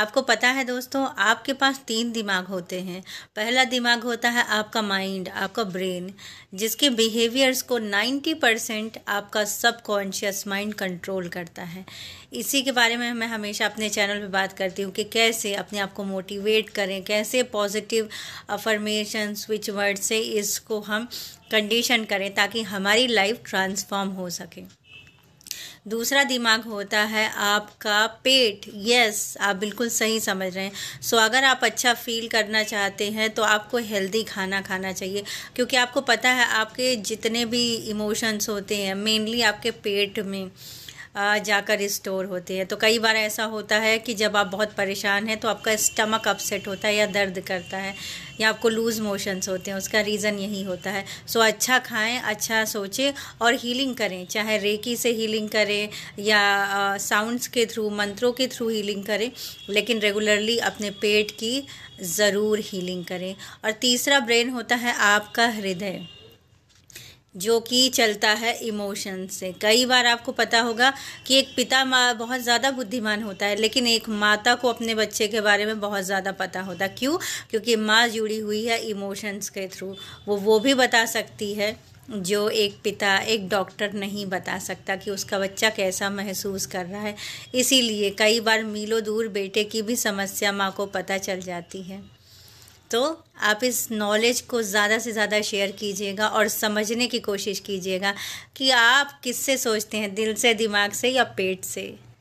आपको पता है दोस्तों आपके पास तीन दिमाग होते हैं पहला दिमाग होता है आपका माइंड आपका ब्रेन जिसके बिहेवियर्स को 90 परसेंट आपका सबकॉन्शियस माइंड कंट्रोल करता है इसी के बारे में मैं हमेशा अपने चैनल पे बात करती हूँ कि कैसे अपने आप को मोटिवेट करें कैसे पॉजिटिव अफर्मेशन स्विच वर्ड से इसको हम कंडीशन करें ताकि हमारी लाइफ ट्रांसफॉर्म हो सके दूसरा दिमाग होता है आपका पेट यस आप बिल्कुल सही समझ रहे हैं सो अगर आप अच्छा फील करना चाहते हैं तो आपको हेल्दी खाना खाना चाहिए क्योंकि आपको पता है आपके जितने भी इमोशंस होते हैं मेनली आपके पेट में जाकर स्टोर होते हैं तो कई बार ऐसा होता है कि जब आप बहुत परेशान हैं तो आपका स्टमक अपसेट होता है या दर्द करता है या आपको लूज़ मोशंस होते हैं उसका रीज़न यही होता है सो अच्छा खाएं अच्छा सोचें और हीलिंग करें चाहे रेकी से हीलिंग करें या साउंड्स के थ्रू मंत्रों के थ्रू हीलिंग करें लेकिन रेगुलरली अपने पेट की ज़रूर हीलिंग करें और तीसरा ब्रेन होता है आपका हृदय जो कि चलता है इमोशन से कई बार आपको पता होगा कि एक पिता माँ बहुत ज़्यादा बुद्धिमान होता है लेकिन एक माता को अपने बच्चे के बारे में बहुत ज़्यादा पता होता क्यों क्योंकि माँ जुड़ी हुई है इमोशंस के थ्रू वो वो भी बता सकती है जो एक पिता एक डॉक्टर नहीं बता सकता कि उसका बच्चा कैसा महसूस कर रहा है इसीलिए कई बार मीलों दूर बेटे की भी समस्या माँ को पता चल जाती है तो आप इस नॉलेज को ज़्यादा से ज़्यादा शेयर कीजिएगा और समझने की कोशिश कीजिएगा कि आप किससे सोचते हैं दिल से दिमाग से या पेट से